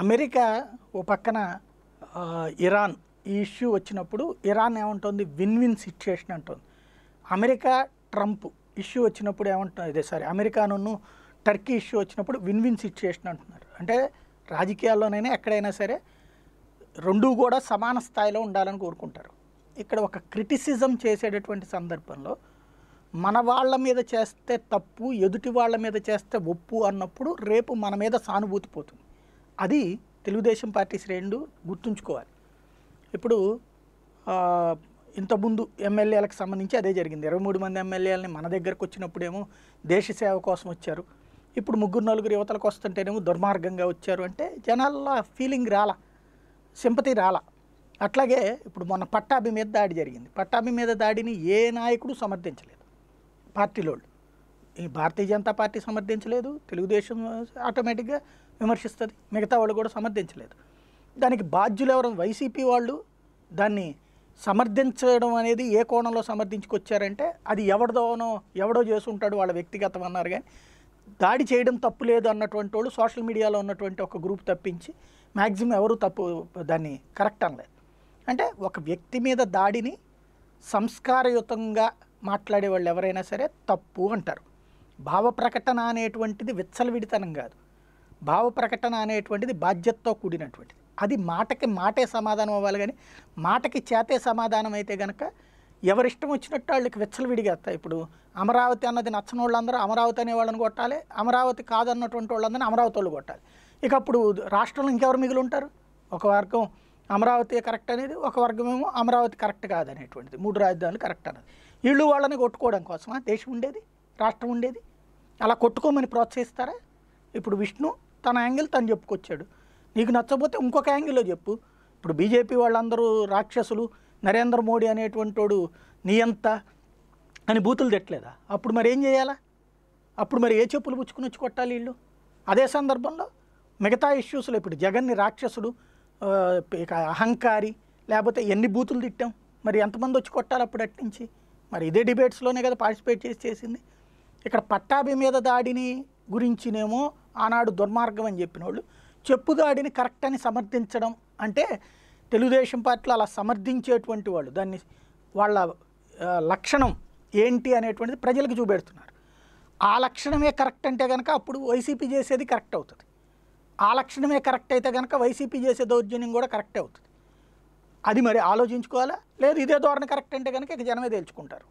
America ఓ పక్కన Iran ఈ issue వచ్చినప్పుడు ఇరాన్ ఏమంటుంది విన్ విన్ సిచ్యుయేషన్ అంటుంది అమెరికా ట్రంప్ ఇష్యూ వచ్చినప్పుడు ఏమంటుంది అదే సారీ అమెరికాను టర్కీ ఇష్యూ వచ్చినప్పుడు విన్ విన్ సిచ్యుయేషన్ అంటున్నారు అంటే రాజకీయాల్లోనైనా ఎక్కడైనా సరే రెండూ కూడా సమాన స్థాయిలో ఉండాలని కోరుకుంటారు ఇక్కడ ఒక క్రిటిసిజం చేసేటటువంటి సందర్భంలో మన వాళ్ళ మీద చేస్తే తప్పు ఎదుటి వాళ్ళ మీద చేస్తే ఒప్పు అన్నప్పుడు రేపు మన మీద సానుభూతి పోతుంది అది తెలుగుదేశం పార్టీ శ్రేణులు గుర్తుంచుకోవాలి ఇప్పుడు ఇంతకుముందు ఎమ్మెల్యేలకు సంబంధించి అదే జరిగింది ఇరవై మూడు మంది ఎమ్మెల్యేలని మన దగ్గరకు వచ్చినప్పుడేమో దేశ సేవ కోసం వచ్చారు ఇప్పుడు ముగ్గురు నలుగురు యువతలకు వస్తుంటేనేమో దుర్మార్గంగా వచ్చారు అంటే జనాల్లో ఫీలింగ్ రాలా సింపతి రాలా అట్లాగే ఇప్పుడు మొన్న పట్టాభి మీద దాడి జరిగింది పట్టాభి మీద దాడిని ఏ నాయకుడు సమర్థించలేదు పార్టీలోళ్ళు ఈ భారతీయ జనతా పార్టీ సమర్థించలేదు తెలుగుదేశం ఆటోమేటిక్గా విమర్శిస్తుంది మిగతా వాళ్ళు కూడా సమర్థించలేదు దానికి బాధ్యులు ఎవరు వైసీపీ వాళ్ళు దాన్ని సమర్థించడం అనేది ఏ కోణంలో సమర్థించుకొచ్చారంటే అది ఎవరిదోనో ఎవడో చేసుంటాడు వాళ్ళ వ్యక్తిగతం అన్నారు కానీ దాడి చేయడం తప్పు లేదు అన్నటువంటి వాళ్ళు సోషల్ మీడియాలో ఉన్నటువంటి ఒక గ్రూప్ తప్పించి మ్యాక్సిమం ఎవరు తప్పు దాన్ని కరెక్ట్ అనలేదు అంటే ఒక వ్యక్తి మీద దాడిని సంస్కారయుతంగా మాట్లాడే వాళ్ళు ఎవరైనా సరే తప్పు అంటారు భావ ప్రకటన అనేటువంటిది విచ్చలవిడితనం కాదు భావ ప్రకటన అనేటువంటిది బాధ్యతతో కూడినటువంటిది అది మాటకి మాటే సమాధానం అవ్వాలి కానీ మాటకి చేతే సమాధానం అయితే కనుక ఎవరిష్టం వచ్చినట్టు వాళ్ళకి విడిగేస్తాయి ఇప్పుడు అమరావతి అన్నది నచ్చని వాళ్ళందరూ అమరావతి అనే వాళ్ళని కొట్టాలి అమరావతి కాదన్నటువంటి వాళ్ళందరినీ అమరావతి వాళ్ళు కొట్టాలి ఇక అప్పుడు రాష్ట్రంలో ఇంకెవరు మిగిలి ఉంటారు ఒక వర్గం అమరావతి కరెక్ట్ అనేది ఒక వర్గం ఏమో అమరావతి కరెక్ట్ కాదనేటువంటిది మూడు రాజధానులు కరెక్ట్ అన్నది వీళ్ళు వాళ్ళని కొట్టుకోవడం కోసమా దేశం ఉండేది రాష్ట్రం ఉండేది అలా కొట్టుకోమని ప్రోత్సహిస్తారా ఇప్పుడు విష్ణు తన యాంగిల్ తను చెప్పుకొచ్చాడు నీకు నచ్చకపోతే ఇంకొక యాంగిల్లో చెప్పు ఇప్పుడు బీజేపీ వాళ్ళందరూ రాక్షసులు నరేంద్ర మోడీ అనేటువంటి వాడు నీ ఎంత అని బూతులు తిట్టలేదా అప్పుడు మరి ఏం చేయాలా అప్పుడు మరి ఏ చెప్పులు పుచ్చుకుని వచ్చి కొట్టాలి వీళ్ళు అదే సందర్భంలో మిగతా ఇష్యూస్లో ఇప్పుడు జగన్ని రాక్షసుడు అహంకారి లేకపోతే ఎన్ని బూతులు తిట్టాం మరి ఎంతమంది వచ్చి కొట్టాలి అప్పుడు అట్నుంచి మరి ఇదే డిబేట్స్లోనే కదా పార్టిసిపేట్ చేసి చేసింది ఇక్కడ పట్టాభి మీద దాడిని గురించినేమో ఆనాడు దుర్మార్గం అని చెప్పిన వాళ్ళు చెప్పుదాడిని కరెక్ట్ అని సమర్థించడం అంటే తెలుగుదేశం పార్టీలో అలా సమర్థించేటువంటి వాళ్ళు దాన్ని వాళ్ళ లక్షణం ఏంటి అనేటువంటిది ప్రజలకు చూపెడుతున్నారు ఆ లక్షణమే కరెక్ట్ అంటే కనుక అప్పుడు వైసీపీ చేసేది కరెక్ట్ అవుతుంది ఆ లక్షణమే కరెక్ట్ అయితే కనుక వైసీపీ చేసే దౌర్జన్యం కూడా కరెక్ట్ అవుతుంది అది మరి ఆలోచించుకోవాలా లేదు ఇదే ధోరణి కరెక్ట్ అంటే కనుక ఇక జనమే తేల్చుకుంటారు